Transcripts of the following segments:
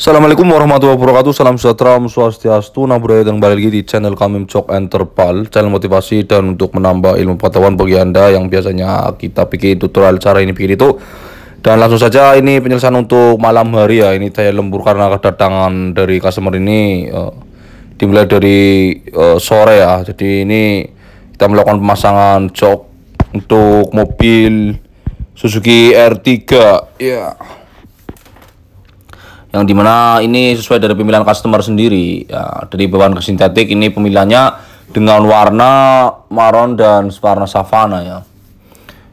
Assalamualaikum warahmatullahi wabarakatuh Salam sejahtera, om swastiastu, Nah budaya dan balik lagi di channel kami Cok Enterpal Channel motivasi dan untuk menambah ilmu pengetahuan bagi anda Yang biasanya kita bikin tutorial cara ini bikin itu Dan langsung saja ini penyelesaian untuk malam hari ya Ini saya lembur karena kedatangan dari customer ini uh, Dimulai dari uh, sore ya Jadi ini kita melakukan pemasangan cok Untuk mobil Suzuki R3 Ya yeah yang dimana ini sesuai dari pemilihan customer sendiri ya, dari bahan ke sintetik ini pemilihannya dengan warna maron dan warna savana ya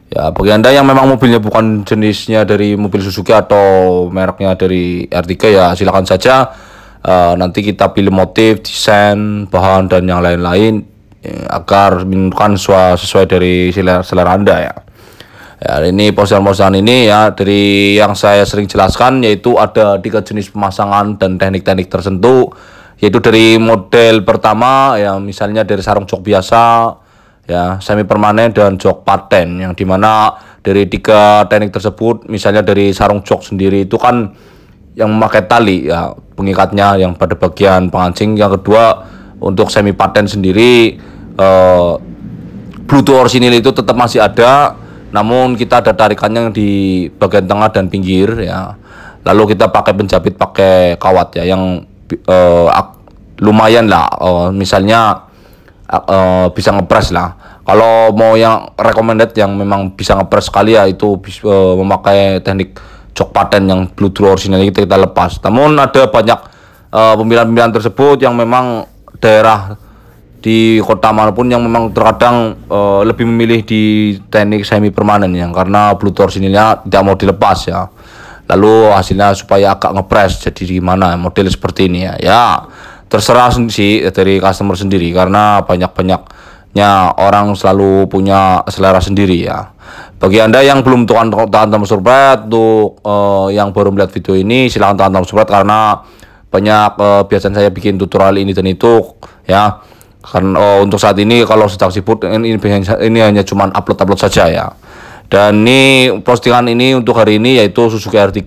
ya bagi anda yang memang mobilnya bukan jenisnya dari mobil Suzuki atau mereknya dari R3 ya silahkan saja uh, nanti kita pilih motif desain bahan dan yang lain-lain eh, agar menunjukkan sesuai dari selera anda ya Ya, ini porselan-porselan ini ya dari yang saya sering jelaskan yaitu ada tiga jenis pemasangan dan teknik-teknik tertentu yaitu dari model pertama ya misalnya dari sarung jok biasa ya semi permanen dan jok paten yang dimana dari tiga teknik tersebut misalnya dari sarung jok sendiri itu kan yang memakai tali ya pengikatnya yang pada bagian pengancing yang kedua untuk semi paten sendiri eh, Bluetooth orsinil itu tetap masih ada namun kita ada tarikannya di bagian tengah dan pinggir ya. Lalu kita pakai penjapit pakai kawat ya yang uh, lumayan lah. Uh, misalnya uh, bisa ngepres lah. Kalau mau yang recommended yang memang bisa ngepres sekali ya itu uh, memakai teknik jok paten yang blue draw original kita, kita lepas. Namun ada banyak pemilihan-pemilihan uh, tersebut yang memang daerah di kota manapun yang memang terkadang uh, lebih memilih di teknik semi permanen ya karena blue torsinya tidak mau dilepas ya lalu hasilnya supaya agak ngepres jadi gimana model seperti ini ya ya terserah sih dari customer sendiri karena banyak-banyaknya orang selalu punya selera sendiri ya bagi anda yang belum tuan tanam surat untuk uh, yang baru melihat video ini silahkan tanam surat karena banyak uh, biasanya saya bikin tutorial ini dan itu ya Kan oh, untuk saat ini kalau sedang sibuk ini, ini hanya cuman upload-upload saja ya. Dan ini postingan ini untuk hari ini yaitu Suzuki R3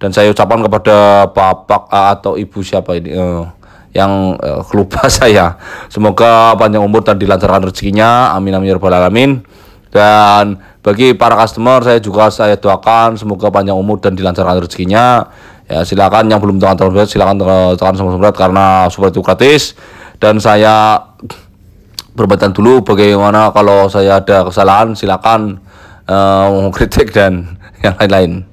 dan saya ucapkan kepada bapak eh, atau ibu siapa ini uh, yang uh, eh, lupa saya. Semoga panjang umur dan dilancarkan rezekinya. Amin amin ya rabbal alamin. Dan bagi para customer saya juga saya doakan semoga panjang umur dan dilancarkan rezekinya. Ya silakan yang belum tekan transfer silakan tekan transfer karena super itu gratis dan saya perbatan dulu bagaimana kalau saya ada kesalahan silakan uh, kritik dan yang lain-lain.